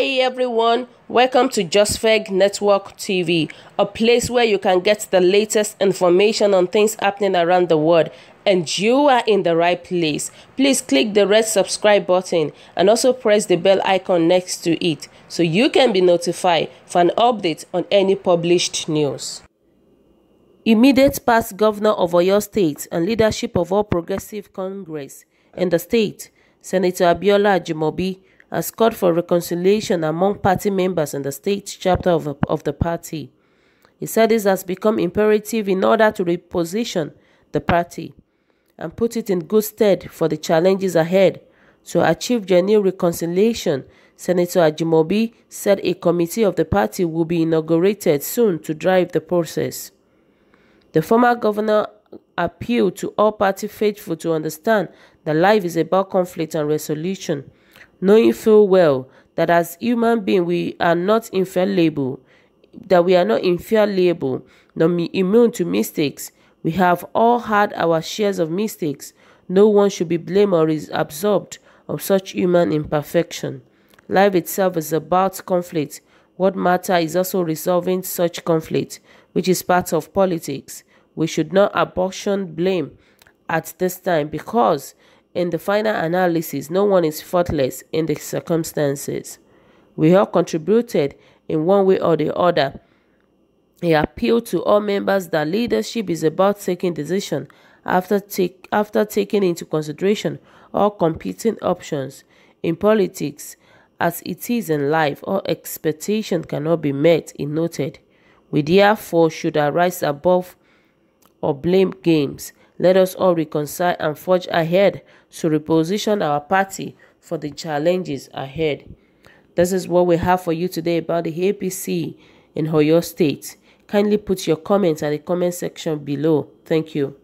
Hi everyone, welcome to JustFeg Network TV, a place where you can get the latest information on things happening around the world and you are in the right place. Please click the red subscribe button and also press the bell icon next to it so you can be notified for an update on any published news. Immediate past governor of Oyo State and leadership of All Progressive Congress in the state, Senator Abiola Jimobi has called for reconciliation among party members in the state chapter of, of the party. He said this has become imperative in order to reposition the party and put it in good stead for the challenges ahead. To achieve genuine reconciliation, Senator Ajimobi said a committee of the party will be inaugurated soon to drive the process. The former governor appealed to all party faithful to understand that life is about conflict and resolution knowing full well that as human beings we are not infallible, that we are not infallible, nor immune to mistakes. We have all had our shares of mistakes. No one should be blamed or is absolved of such human imperfection. Life itself is about conflict. What matters is also resolving such conflict, which is part of politics. We should not apportion blame at this time because in the final analysis, no one is faultless in the circumstances. We all contributed in one way or the other. He appealed to all members that leadership is about taking decision after, take, after taking into consideration all competing options in politics as it is in life all expectation cannot be met he noted we therefore should arise above or blame games let us all reconcile and forge ahead to reposition our party for the challenges ahead. This is what we have for you today about the APC in Hoyo State. Kindly put your comments at the comment section below. Thank you.